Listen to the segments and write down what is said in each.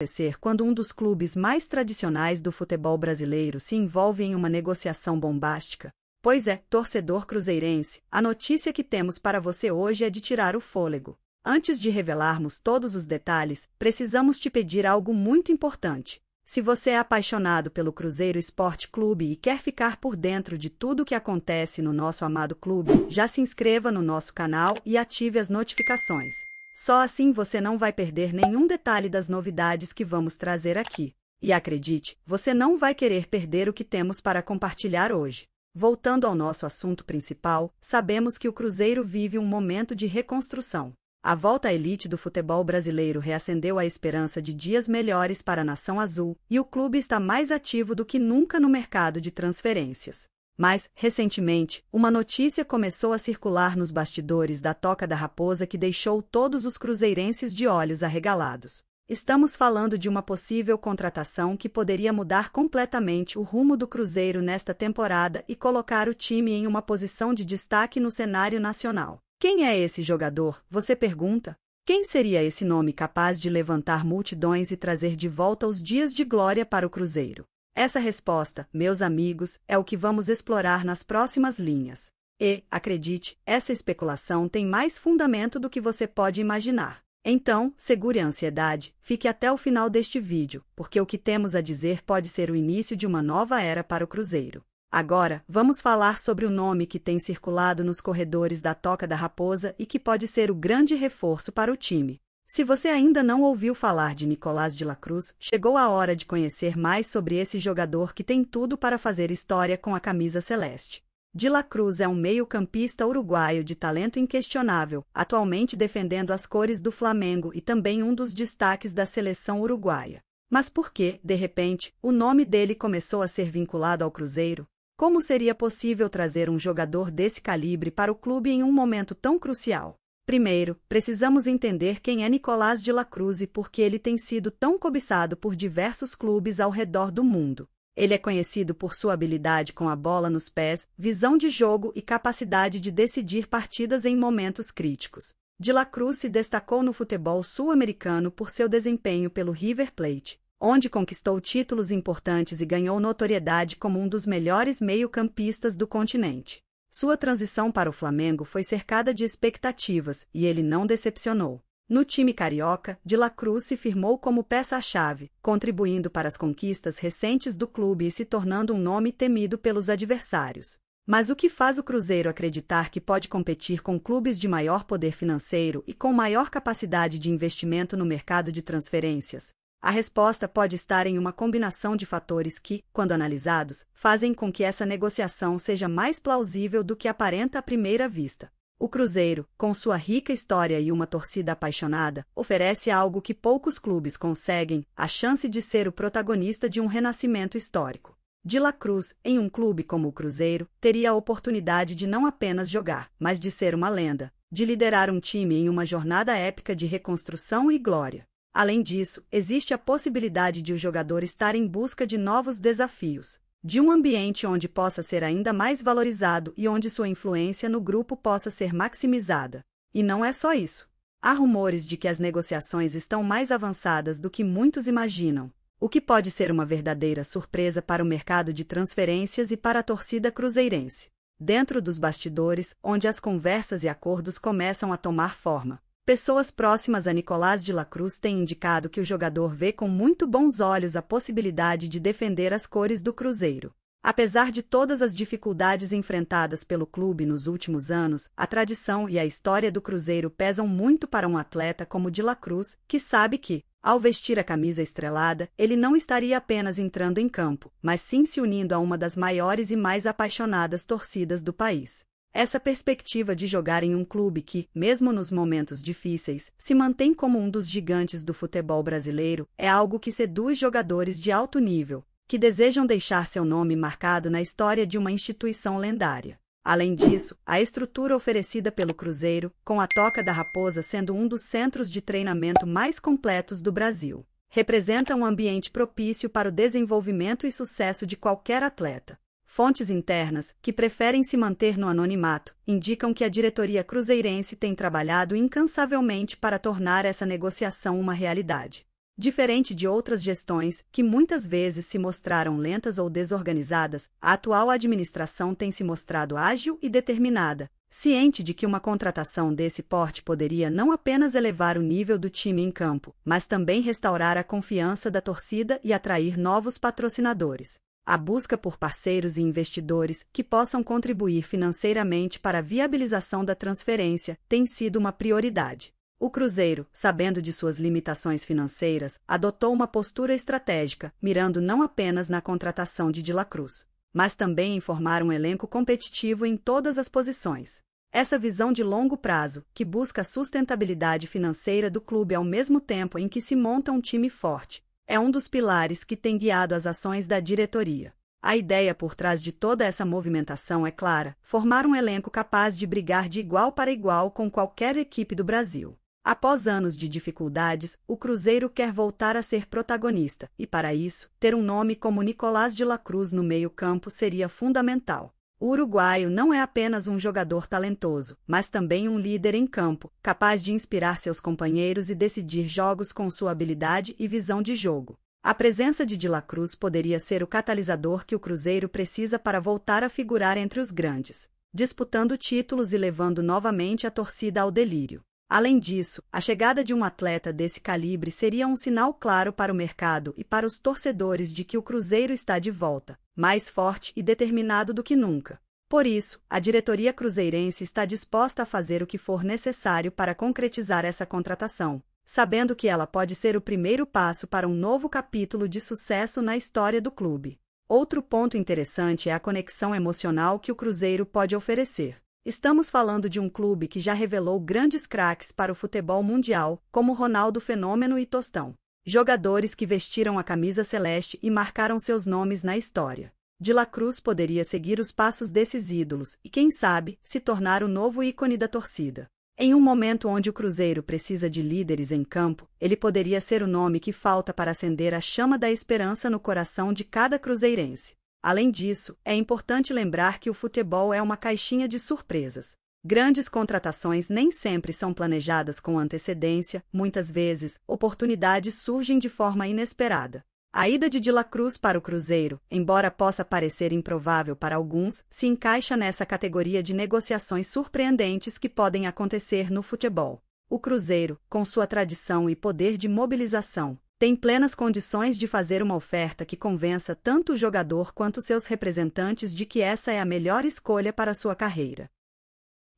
acontecer quando um dos clubes mais tradicionais do futebol brasileiro se envolve em uma negociação bombástica. Pois é, torcedor cruzeirense, a notícia que temos para você hoje é de tirar o fôlego. Antes de revelarmos todos os detalhes, precisamos te pedir algo muito importante. Se você é apaixonado pelo Cruzeiro Esporte Clube e quer ficar por dentro de tudo o que acontece no nosso amado clube, já se inscreva no nosso canal e ative as notificações. Só assim você não vai perder nenhum detalhe das novidades que vamos trazer aqui. E acredite, você não vai querer perder o que temos para compartilhar hoje. Voltando ao nosso assunto principal, sabemos que o Cruzeiro vive um momento de reconstrução. A volta à elite do futebol brasileiro reacendeu a esperança de dias melhores para a nação azul, e o clube está mais ativo do que nunca no mercado de transferências. Mas, recentemente, uma notícia começou a circular nos bastidores da Toca da Raposa que deixou todos os cruzeirenses de olhos arregalados. Estamos falando de uma possível contratação que poderia mudar completamente o rumo do Cruzeiro nesta temporada e colocar o time em uma posição de destaque no cenário nacional. Quem é esse jogador? Você pergunta? Quem seria esse nome capaz de levantar multidões e trazer de volta os dias de glória para o Cruzeiro? Essa resposta, meus amigos, é o que vamos explorar nas próximas linhas. E, acredite, essa especulação tem mais fundamento do que você pode imaginar. Então, segure a ansiedade, fique até o final deste vídeo, porque o que temos a dizer pode ser o início de uma nova era para o Cruzeiro. Agora, vamos falar sobre o nome que tem circulado nos corredores da Toca da Raposa e que pode ser o grande reforço para o time. Se você ainda não ouviu falar de Nicolás de la Cruz, chegou a hora de conhecer mais sobre esse jogador que tem tudo para fazer história com a camisa celeste. De la Cruz é um meio-campista uruguaio de talento inquestionável, atualmente defendendo as cores do Flamengo e também um dos destaques da seleção uruguaia. Mas por que, de repente, o nome dele começou a ser vinculado ao Cruzeiro? Como seria possível trazer um jogador desse calibre para o clube em um momento tão crucial? Primeiro, precisamos entender quem é Nicolás de la Cruz e por que ele tem sido tão cobiçado por diversos clubes ao redor do mundo. Ele é conhecido por sua habilidade com a bola nos pés, visão de jogo e capacidade de decidir partidas em momentos críticos. De la Cruz se destacou no futebol sul-americano por seu desempenho pelo River Plate, onde conquistou títulos importantes e ganhou notoriedade como um dos melhores meio-campistas do continente. Sua transição para o Flamengo foi cercada de expectativas e ele não decepcionou. No time carioca, De La Cruz se firmou como peça-chave, contribuindo para as conquistas recentes do clube e se tornando um nome temido pelos adversários. Mas o que faz o Cruzeiro acreditar que pode competir com clubes de maior poder financeiro e com maior capacidade de investimento no mercado de transferências? A resposta pode estar em uma combinação de fatores que, quando analisados, fazem com que essa negociação seja mais plausível do que aparenta à primeira vista. O Cruzeiro, com sua rica história e uma torcida apaixonada, oferece algo que poucos clubes conseguem: a chance de ser o protagonista de um renascimento histórico. De La Cruz, em um clube como o Cruzeiro, teria a oportunidade de não apenas jogar, mas de ser uma lenda, de liderar um time em uma jornada épica de reconstrução e glória. Além disso, existe a possibilidade de o jogador estar em busca de novos desafios, de um ambiente onde possa ser ainda mais valorizado e onde sua influência no grupo possa ser maximizada. E não é só isso. Há rumores de que as negociações estão mais avançadas do que muitos imaginam, o que pode ser uma verdadeira surpresa para o mercado de transferências e para a torcida cruzeirense. Dentro dos bastidores, onde as conversas e acordos começam a tomar forma, Pessoas próximas a Nicolás de la Cruz têm indicado que o jogador vê com muito bons olhos a possibilidade de defender as cores do Cruzeiro. Apesar de todas as dificuldades enfrentadas pelo clube nos últimos anos, a tradição e a história do Cruzeiro pesam muito para um atleta como de la Cruz, que sabe que, ao vestir a camisa estrelada, ele não estaria apenas entrando em campo, mas sim se unindo a uma das maiores e mais apaixonadas torcidas do país. Essa perspectiva de jogar em um clube que, mesmo nos momentos difíceis, se mantém como um dos gigantes do futebol brasileiro, é algo que seduz jogadores de alto nível, que desejam deixar seu nome marcado na história de uma instituição lendária. Além disso, a estrutura oferecida pelo Cruzeiro, com a Toca da Raposa sendo um dos centros de treinamento mais completos do Brasil, representa um ambiente propício para o desenvolvimento e sucesso de qualquer atleta. Fontes internas, que preferem se manter no anonimato, indicam que a diretoria cruzeirense tem trabalhado incansavelmente para tornar essa negociação uma realidade. Diferente de outras gestões, que muitas vezes se mostraram lentas ou desorganizadas, a atual administração tem se mostrado ágil e determinada, ciente de que uma contratação desse porte poderia não apenas elevar o nível do time em campo, mas também restaurar a confiança da torcida e atrair novos patrocinadores a busca por parceiros e investidores que possam contribuir financeiramente para a viabilização da transferência tem sido uma prioridade. O Cruzeiro, sabendo de suas limitações financeiras, adotou uma postura estratégica, mirando não apenas na contratação de Dilacruz, mas também em formar um elenco competitivo em todas as posições. Essa visão de longo prazo, que busca a sustentabilidade financeira do clube ao mesmo tempo em que se monta um time forte, é um dos pilares que tem guiado as ações da diretoria. A ideia por trás de toda essa movimentação é clara: formar um elenco capaz de brigar de igual para igual com qualquer equipe do Brasil. Após anos de dificuldades, o Cruzeiro quer voltar a ser protagonista, e para isso, ter um nome como Nicolás de la Cruz no meio-campo seria fundamental. O uruguaio não é apenas um jogador talentoso, mas também um líder em campo, capaz de inspirar seus companheiros e decidir jogos com sua habilidade e visão de jogo. A presença de De La Cruz poderia ser o catalisador que o Cruzeiro precisa para voltar a figurar entre os grandes, disputando títulos e levando novamente a torcida ao delírio. Além disso, a chegada de um atleta desse calibre seria um sinal claro para o mercado e para os torcedores de que o Cruzeiro está de volta, mais forte e determinado do que nunca. Por isso, a diretoria cruzeirense está disposta a fazer o que for necessário para concretizar essa contratação, sabendo que ela pode ser o primeiro passo para um novo capítulo de sucesso na história do clube. Outro ponto interessante é a conexão emocional que o Cruzeiro pode oferecer. Estamos falando de um clube que já revelou grandes craques para o futebol mundial, como Ronaldo Fenômeno e Tostão jogadores que vestiram a camisa celeste e marcaram seus nomes na história. De La Cruz poderia seguir os passos desses ídolos e, quem sabe, se tornar o novo ícone da torcida. Em um momento onde o Cruzeiro precisa de líderes em campo, ele poderia ser o nome que falta para acender a chama da esperança no coração de cada cruzeirense. Além disso, é importante lembrar que o futebol é uma caixinha de surpresas. Grandes contratações nem sempre são planejadas com antecedência, muitas vezes, oportunidades surgem de forma inesperada. A ida de Dila Cruz para o Cruzeiro, embora possa parecer improvável para alguns, se encaixa nessa categoria de negociações surpreendentes que podem acontecer no futebol. O Cruzeiro, com sua tradição e poder de mobilização, tem plenas condições de fazer uma oferta que convença tanto o jogador quanto seus representantes de que essa é a melhor escolha para sua carreira.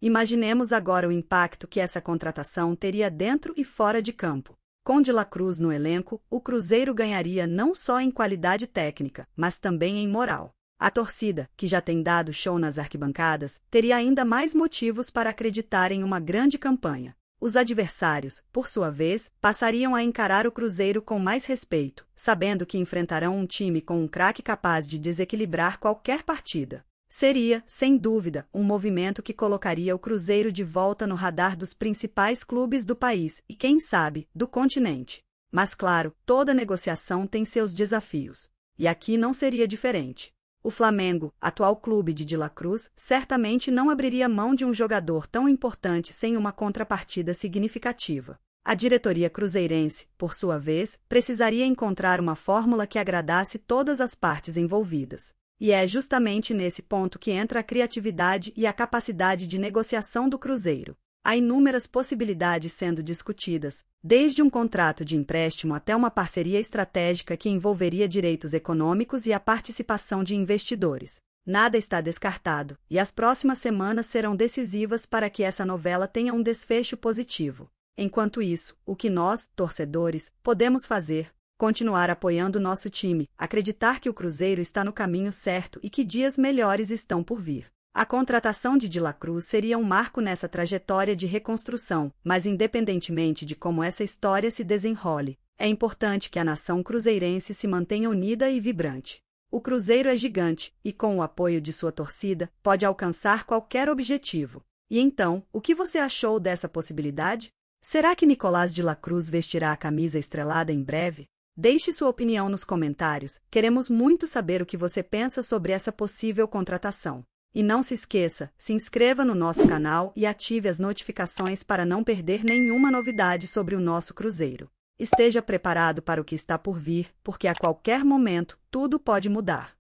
Imaginemos agora o impacto que essa contratação teria dentro e fora de campo. Com De La Cruz no elenco, o Cruzeiro ganharia não só em qualidade técnica, mas também em moral. A torcida, que já tem dado show nas arquibancadas, teria ainda mais motivos para acreditar em uma grande campanha. Os adversários, por sua vez, passariam a encarar o Cruzeiro com mais respeito, sabendo que enfrentarão um time com um craque capaz de desequilibrar qualquer partida. Seria, sem dúvida, um movimento que colocaria o Cruzeiro de volta no radar dos principais clubes do país e, quem sabe, do continente. Mas, claro, toda negociação tem seus desafios. E aqui não seria diferente. O Flamengo, atual clube de De La Cruz, certamente não abriria mão de um jogador tão importante sem uma contrapartida significativa. A diretoria cruzeirense, por sua vez, precisaria encontrar uma fórmula que agradasse todas as partes envolvidas. E é justamente nesse ponto que entra a criatividade e a capacidade de negociação do Cruzeiro. Há inúmeras possibilidades sendo discutidas, desde um contrato de empréstimo até uma parceria estratégica que envolveria direitos econômicos e a participação de investidores. Nada está descartado, e as próximas semanas serão decisivas para que essa novela tenha um desfecho positivo. Enquanto isso, o que nós, torcedores, podemos fazer, continuar apoiando nosso time, acreditar que o Cruzeiro está no caminho certo e que dias melhores estão por vir. A contratação de De La Cruz seria um marco nessa trajetória de reconstrução, mas independentemente de como essa história se desenrole, é importante que a nação cruzeirense se mantenha unida e vibrante. O Cruzeiro é gigante e, com o apoio de sua torcida, pode alcançar qualquer objetivo. E então, o que você achou dessa possibilidade? Será que Nicolás de la Cruz vestirá a camisa estrelada em breve? Deixe sua opinião nos comentários, queremos muito saber o que você pensa sobre essa possível contratação. E não se esqueça, se inscreva no nosso canal e ative as notificações para não perder nenhuma novidade sobre o nosso cruzeiro. Esteja preparado para o que está por vir, porque a qualquer momento tudo pode mudar.